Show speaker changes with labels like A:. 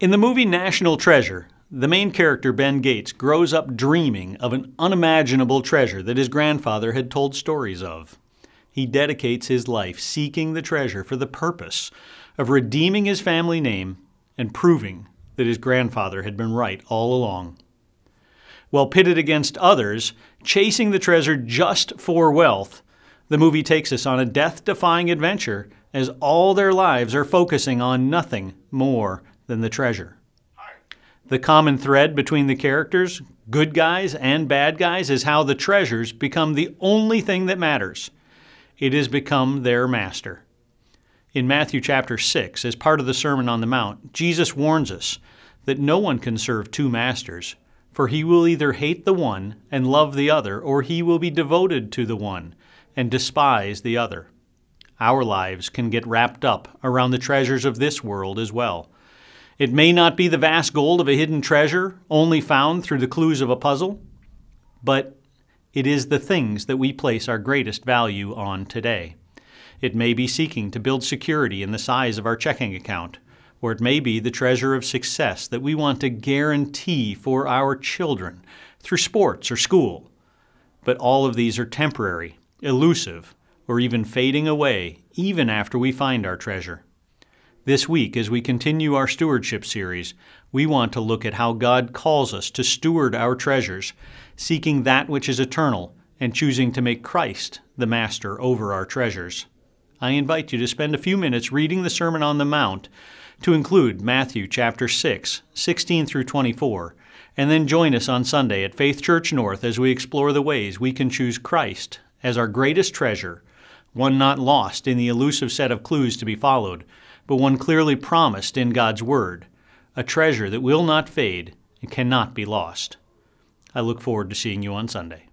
A: In the movie National Treasure, the main character, Ben Gates, grows up dreaming of an unimaginable treasure that his grandfather had told stories of. He dedicates his life seeking the treasure for the purpose of redeeming his family name and proving that his grandfather had been right all along. While pitted against others, chasing the treasure just for wealth, the movie takes us on a death defying adventure as all their lives are focusing on nothing more than the treasure. The common thread between the characters, good guys and bad guys, is how the treasures become the only thing that matters. It has become their master. In Matthew chapter 6, as part of the Sermon on the Mount, Jesus warns us that no one can serve two masters, for he will either hate the one and love the other, or he will be devoted to the one and despise the other. Our lives can get wrapped up around the treasures of this world as well it may not be the vast gold of a hidden treasure only found through the clues of a puzzle, but it is the things that we place our greatest value on today. It may be seeking to build security in the size of our checking account, or it may be the treasure of success that we want to guarantee for our children through sports or school. But all of these are temporary, elusive, or even fading away even after we find our treasure. This week, as we continue our stewardship series, we want to look at how God calls us to steward our treasures, seeking that which is eternal and choosing to make Christ the master over our treasures. I invite you to spend a few minutes reading the Sermon on the Mount to include Matthew chapter 6, 16 through 24, and then join us on Sunday at Faith Church North as we explore the ways we can choose Christ as our greatest treasure, one not lost in the elusive set of clues to be followed but one clearly promised in God's Word, a treasure that will not fade and cannot be lost. I look forward to seeing you on Sunday.